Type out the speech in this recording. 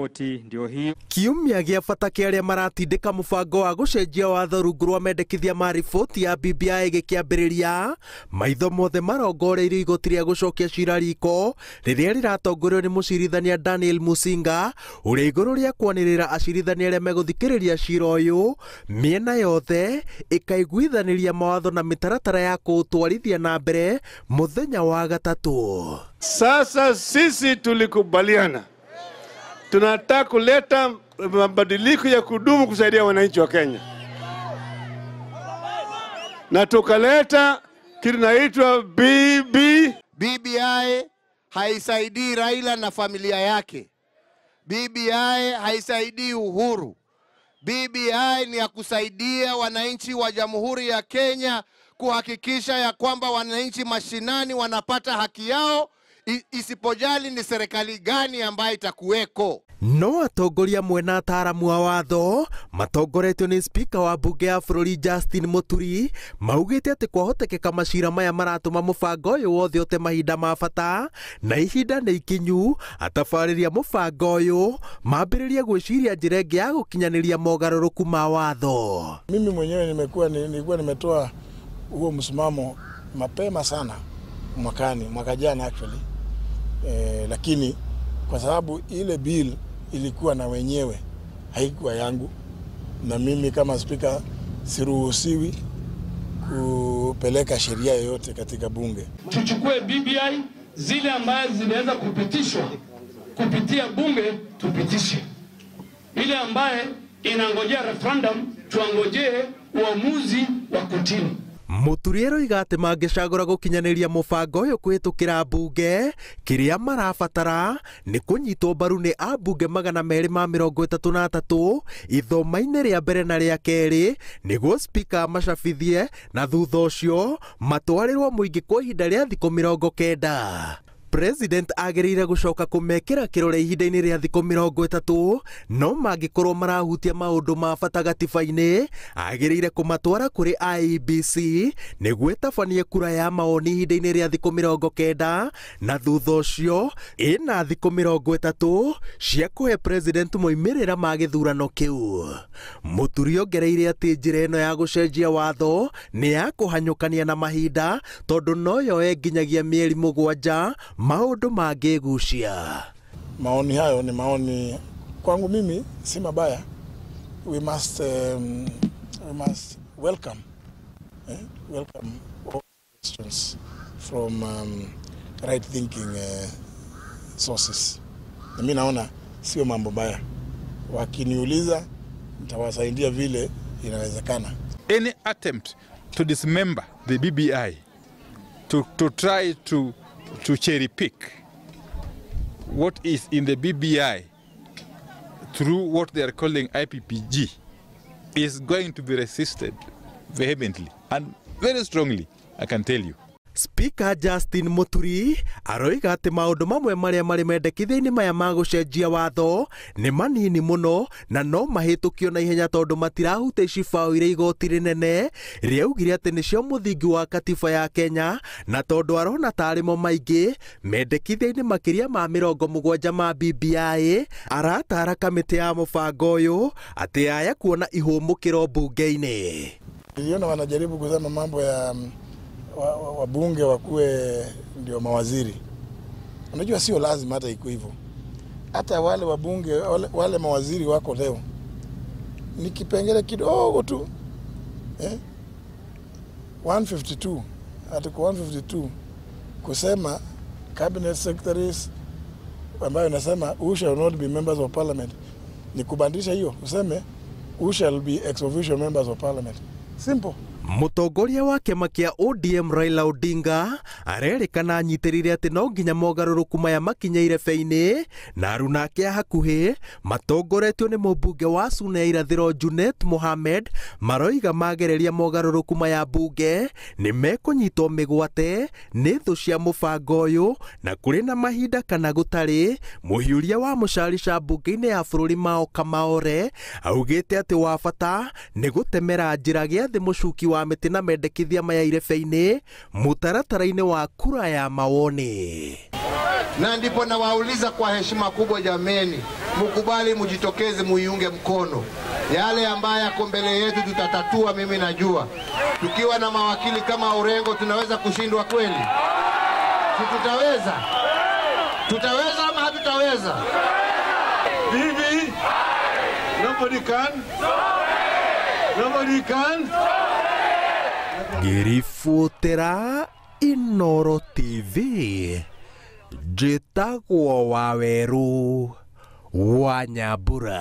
koti ndio hiyo kiumia gĩa bata kĩa arĩa maratindĩka mũbango wa gũcenjia watho rungu rwa mendekithia ma riboti ya BBI gĩkĩambĩrĩria maitho mothe marongoreirio igoti rĩa gũcokia cira riko rĩrĩa rĩratongorio nĩ mũcirithania Daniel Musinga ũrĩa igũrũ rĩa kwanĩrĩra acirithania arĩa meguthikiriria cira ũyũ miena yothe ikaiguithaniria mawatho na mitaratara ya kutwarithia na mbere muthenya wa gatatu Sasa sisi tulikubaliana tunataka kuleta mabadiliko ya kudumu kusaidia wananchi wa Kenya, na tukaleta kinaitwa BB. BBI haisaidii Raila na familia yake. BBI haisaidii Uhuru. BBI ni ya kusaidia wananchi wa Jamhuri ya Kenya kuhakikisha ya kwamba wananchi mashinani wanapata haki yao, isipojali ni serikali gani ambayo itakuweko no atongoria mwena ataramu a watho matongoretio nä spika wa mbunge ya bũrũri Justin Muturi maugĩte atĩ kwahotekeka macira maya maratũma mũbango ũyũ wothe ũte mahinda ma bata na ihinda nĩ ikinyu atabarĩria mũbango ũyũ mambĩrĩrie gwĩciria njĩra ĩngĩ ya gũkinyanĩria mogarũrũku ma watho. Mimi mwenyewe nimekuwa nilikuwa nimetoa huo msimamo mapema sana mwakani mwaka jana actually e, lakini kwa sababu ile bill ilikuwa na wenyewe, haikuwa yangu, na mimi kama spika siruhusiwi kupeleka sheria yoyote katika bunge. Tuchukue BBI zile ambazo zinaweza kupitishwa kupitia bunge tupitishe, ile ambaye inangojea referendum tuangojee uamuzi wa kotini. Mũturi eroiga atĩ mangĩcagũra gũkinyanĩria mũbango ũyũ kũhĩtũkĩra mbunge kĩrĩa marabatara nĩ kũnyitwo mbaru nĩ ambunge magana merĩ ma mĩrongo ĩtatũ na atatũ ithoma-inĩ rĩa mbere na rĩa kerĩ nĩguo spika macabithie na thutha ũcio matwarĩrũo mũingĩ kwa ihinda rĩa thikũ mĩrongo kenda president agereire gucoka kumekira kirore ihinda-ini ria thiku mirongo itatu no mangikorwo marahutia maundu ma bata gatiba-ini agereire kumatwara kuri IBC niguo itabanie kura ya maoni ihinda-ini ria thiku mirongo kenda na thutha ucio ina thiku mirongo itatu cia kuhe president moimirira ma githurano kiu muturi ongereire ati njira ino ya gucenjia watho ni ya kuhanyukania na mahinda tondu noyo enginyagia nginyagia mieri mugwanja maundu mangigucia. Maoni hayo ni maoni kwangu mimi si mabaya. We must, um, we must welcome, eh? welcome all questions from um, right thinking uh, sources. Na mi naona sio mambo baya, wakiniuliza nitawasaidia vile inawezekana. Any attempt to dismember the BBI to, to try to to cherry pick what is in the BBI through what they are calling IPPG is going to be resisted vehemently and very strongly, I can tell you. Spika Justin Muturi aroiga atä maå mamwe marä a marä mendekithia-inä maya ma gå cenjia watho nä manini må no na no mahätå kio na ihenya tondå matirahutä cibaå irä igoti rĩnene rä augire atä nä cio må thingi wa katiba ya kenya na tondå arona tarä mo maingä mendekithia-inä makä ria ma mä rongo må gwanja ma BBI aratara kamä tä ya må bango å yå atä aya kuona ihå må kä ro mbunge-inä wanajaribu kuzana mambo ya mm, wabunge wakuwe ndio mawaziri. Unajua sio lazima hata iko hivyo. Hata wale wabunge wale, wale mawaziri wako leo ni kipengele kidogo tu eh? 152 article 152 kusema cabinet secretaries ambayo inasema who shall not be members of parliament ni kubandisha hiyo useme who shall be ex officio members of parliament simple mutongoria wa kiama kia ODM Raila Odinga arerikana anyitirire ati no nginya mogaruruku maya makinyaire feini na aruna ake a hakuhi matongoretio ni mubunge wa Suna ya irathiro Junet Mohamed maroiga magereria mogaruruku maya bunge ni mekunyitwo migwate ni thu cia mubango uyu na kuri na mahinda kana gutari muhiuria wa mucarisha bunge-ini ya bururi Mao Kamaore augite ati wa bata ni gutemera njira giathi mucuki wa wa mĩtĩ na mendekithia maya irebe-inĩ mũtaratara-inĩ wa kura ya mawoni. Na ndipo nawauliza kwa heshima kubwa, jameni, mukubali mujitokeze muiunge mkono yale ambayo yako mbele yetu, tutatatua. Mimi najua tukiwa na mawakili kama urengo tunaweza kushindwa kweli? Tutaweza, tutaweza ama hatutaweza? nobody can, nobody can ngĩribũtĩra inoro tv wa weru wa nyambura